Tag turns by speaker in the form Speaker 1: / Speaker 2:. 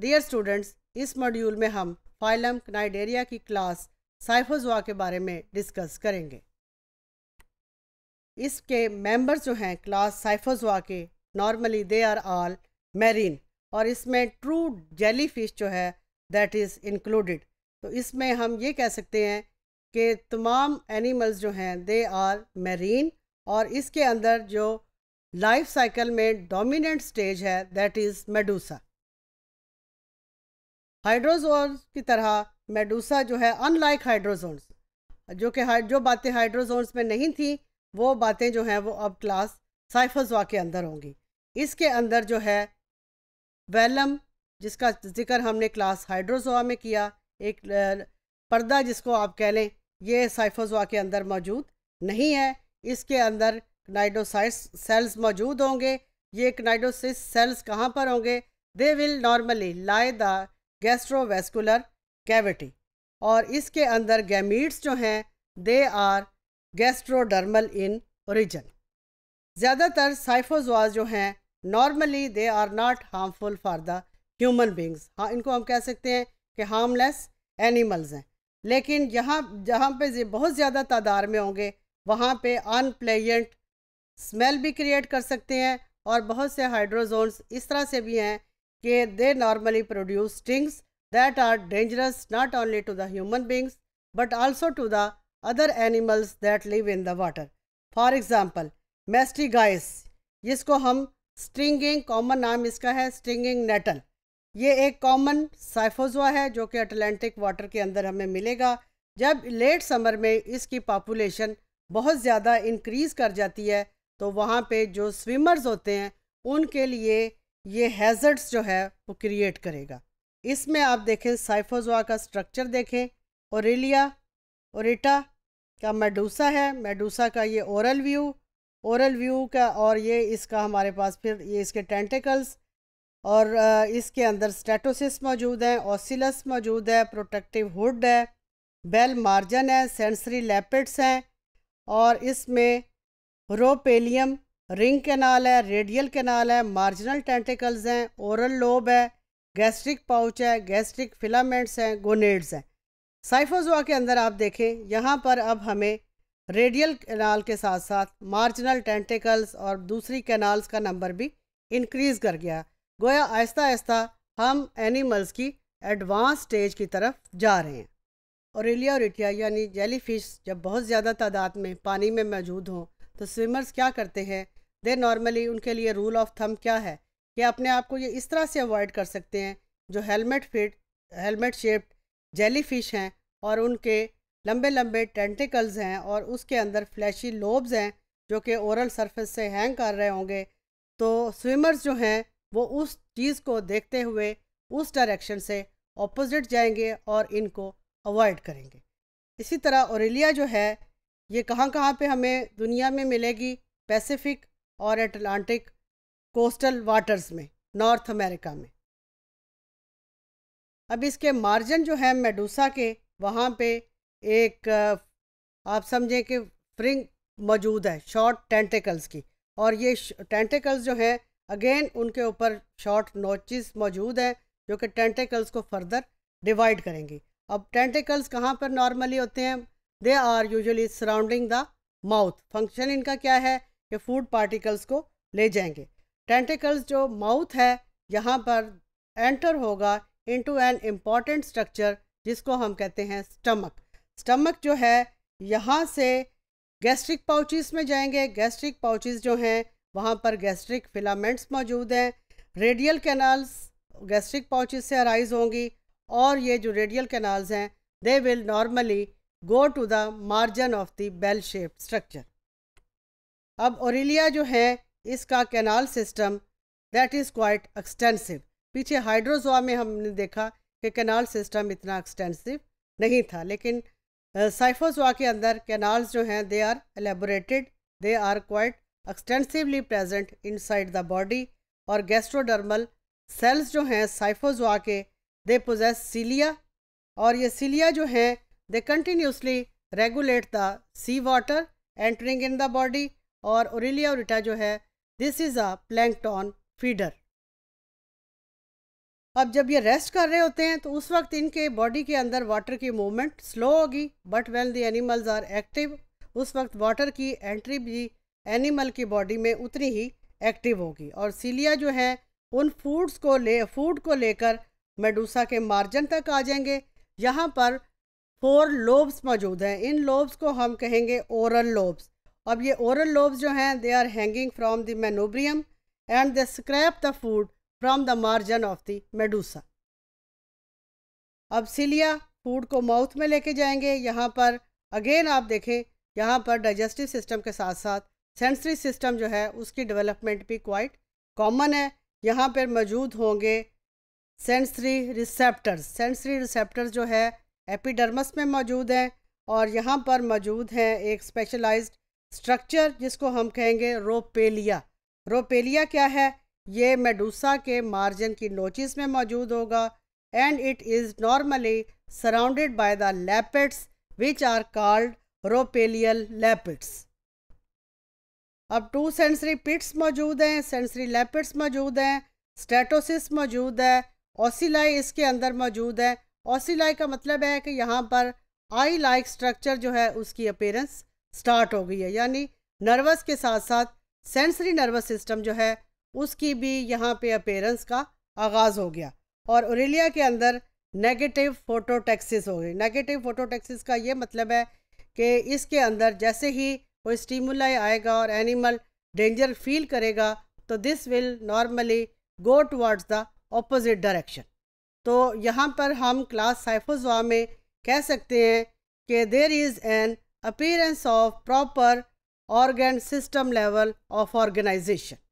Speaker 1: Dear students इस module में हम फाइलम क्नाइडेरिया की क्लास साइफोजुआ के बारे में डिस्कस करेंगे इसके मेंबर्स जो हैं क्लास साइफोजुआ के normally they are all marine और इसमें ट्रू जेली फिश जो है दैट इज़ इंक्लूडेड तो इसमें हम ये कह सकते हैं कि तमाम एनिमल्स जो हैं दे आर मैरीन और इसके अंदर जो लाइफ साइकिल में डोमिनेंट स्टेज है दैट इज़ मेडूसा हाइड्रोजोन की तरह मेडूसा जो है अनलाइक हाइड्रोजोन्स जो कि जो बातें हाइड्रोजोन्स में नहीं थी वो बातें जो हैं वो अब क्लास साइफजवा के अंदर होंगी इसके अंदर जो है वेलम जिसका जिक्र हमने क्लास हाइड्रोजोआ में किया एक पर्दा जिसको आप कह लें ये साइफोजोआ के अंदर मौजूद नहीं है इसके अंदर नाइडोसाइट्स सेल्स मौजूद होंगे ये नाइडोसिस सेल्स कहाँ पर होंगे they will normally lie the gastrovascular cavity और इसके अंदर गैमीट्स जो हैं they are gastrodermal in origin ज़्यादातर साइफ़ोजवाज जो हैं normally they are not harmful for the human beings हाँ इनको हम कह सकते हैं कि हार्मलेस एनिमल्स हैं लेकिन यहाँ जहाँ पे बहुत ज़्यादा तादाद में होंगे वहाँ पे अनप्लेजेंट स्मेल भी क्रिएट कर सकते हैं और बहुत से हाइड्रोजोन्स इस तरह से भी हैं के they normally produce stings that are dangerous not only to the human beings but also to the other animals that live in the water for example मेस्टिगाइस जिसको हम स्टिंगिंग कॉमन नाम इसका है स्टिंगिंग नेटल ये एक कॉमन साइफोजुआ है जो कि अटलांटिक वाटर के अंदर हमें मिलेगा जब लेट समर में इसकी पॉपुलेशन बहुत ज़्यादा इंक्रीज कर जाती है तो वहाँ पे जो स्विमर्स होते हैं उनके लिए ये हैजर्ड्स जो है वो क्रिएट करेगा इसमें आप देखें साइफोजोआ का स्ट्रक्चर देखें ओरेलिया ओरेटा का मेडूसा है मेडूसा का ये ओरल व्यू ओरल व्यू का और ये इसका हमारे पास फिर ये इसके टेंटिकल्स और इसके अंदर स्टेटोसिस मौजूद हैं ऑसिलस मौजूद है प्रोटेक्टिव हुड है बेल मार्जन है सेंसरी लेपिड्स हैं और इसमें रोपेलियम रिंग कैनाल है रेडियल कैनाल है मार्जिनल टेंटिकल्स हैं ओरल लोब है गैस्ट्रिक पाउच है गैस्ट्रिक फिलामेंट्स हैं गोनेड्स हैं साइफोजोआ के अंदर आप देखें यहाँ पर अब हमें रेडियल कैनाल के साथ साथ मार्जिनल टेंटिकल्स और दूसरी कैनाल्स का नंबर भी इंक्रीज़ कर गया गोया आहिस्ता आहिस्ता हम एनिमल्स की एडवांस स्टेज की तरफ जा रहे हैं औरेलिया और इटिया यानी फिश जब बहुत ज़्यादा तादाद में पानी में मौजूद हों तो स्विमर्स क्या करते हैं दे नॉर्मली उनके लिए रूल ऑफ थम क्या है कि अपने आप को ये इस तरह से अवॉइड कर सकते हैं जो helmet fit helmet shaped jellyfish हैं और उनके लंबे लंबे टेंटिकल्स हैं और उसके अंदर फ्लैशी लोब्स हैं जो कि ओरल सरफेस से हैंग कर रहे होंगे तो स्विमर्स जो हैं वो उस चीज़ को देखते हुए उस डायरेक्शन से ऑपोजिट जाएंगे और इनको अवॉइड करेंगे इसी तरह ओरेलिया जो है ये कहाँ कहाँ पे हमें दुनिया में मिलेगी पैसिफिक और एटलांटिक कोस्टल वाटर्स में नॉर्थ अमेरिका में अब इसके मार्जिन जो है मेडूसा के वहाँ पे एक आप समझें कि फ्रिंग मौजूद है शॉर्ट टेंटिकल्स की और ये टेंटिकल्स जो हैं अगेन उनके ऊपर शॉर्ट नोचिस मौजूद हैं जो कि टेंटिकल्स को फर्दर डिवाइड करेंगी अब टेंटिकल्स कहाँ पर नॉर्मली होते हैं they are usually surrounding the mouth function इनका क्या है कि फूड पार्टिकल्स को ले जाएंगे टेंटिकल्स जो माउथ है यहाँ पर एंटर होगा इनटू एन इम्पॉर्टेंट स्ट्रक्चर जिसको हम कहते हैं स्टमक स्टमक जो है यहाँ से गैस्ट्रिक पाउचिस में जाएंगे गैस्ट्रिक पाउचिस जो हैं वहाँ पर गैस्ट्रिक फिलामेंट्स मौजूद हैं रेडियल कैनाल्स गैस्ट्रिक पाउचिस से अराइज होंगी और ये जो रेडियल कैनाल्स हैं they will normally go to the margin of the bell shaped structure. अब ओरेलिया जो है इसका canal system that is quite extensive पीछे हाइड्रोजोआ में हमने देखा कि कैनाल सिस्टम इतना एक्सटेंसिव नहीं था लेकिन साइफोजोआ के अंदर कैनाल्स जो हैं they are elaborated they are quite extensively present inside the body और गैस्ट्रोडर्मल सेल्स जो हैं साइफोजोआ के दे पोजेस सीलिया और ये सीलिया जो हैं They continuously regulate the sea water entering in the body or aurelia aurita जो है this is a plankton feeder अब जब ये रेस्ट कर रहे होते हैं तो उस वक्त इनके बॉडी के अंदर वाटर की मूवमेंट स्लो होगी but when the animals are active उस वक्त वाटर की एंट्री भी एनिमल की बॉडी में उतनी ही एक्टिव होगी और सीलिया जो है उन फूड्स को ले फूड को लेकर मेडूसा के मार्जन तक आ जाएंगे यहाँ पर फोर लोब्स मौजूद हैं इन लोब्स को हम कहेंगे ओरल लोब्स अब ये ओरल लोब्स जो हैं they are hanging from the manubrium and they scrap the food from the margin of the medusa अब सिलिया फूड को माउथ में लेके जाएंगे यहाँ पर अगेन आप देखें यहाँ पर डाइजेस्टिव सिस्टम के साथ साथ सेंसरी सिस्टम जो है उसकी डेवलपमेंट भी क्वाइट कॉमन है यहाँ पर मौजूद होंगे सेंसरी रिसेप्टर्स सेंसरी रिसेप्टर्स जो है एपिडर्मस में मौजूद हैं और यहाँ पर मौजूद हैं एक स्पेशलाइज्ड स्ट्रक्चर जिसको हम कहेंगे रोपेलिया रोपेलिया क्या है ये मेडूसा के मार्जिन की नोचिस में मौजूद होगा and it is normally surrounded by the lappets which are called rhopalial lappets अब टू सेंसरी पिट्स मौजूद हैं सेंसरी लेपिड्स मौजूद हैं स्टेटोसिस मौजूद है ओसिलाई इसके अंदर मौजूद है ऑसीलाई का मतलब है कि यहाँ पर आई लाइक स्ट्रक्चर जो है उसकी अपेयरेंस स्टार्ट हो गई है यानी नर्वस के साथ साथ सेंसरी नर्वस सिस्टम जो है उसकी भी यहाँ पे अपेयरेंस का आगाज़ हो गया और ओरेलिया के अंदर नेगेटिव फोटोटेक्सिस हो गई नेगेटिव फोटोटेक्सिस का ये मतलब है कि इसके अंदर जैसे ही कोई स्टीमुलाई आएगा और एनिमल डेंजर फील करेगा तो this will normally go towards the opposite direction तो यहाँ पर हम क्लास साइफोजवा में कह सकते हैं कि there is an appearance of proper organ system level of organisation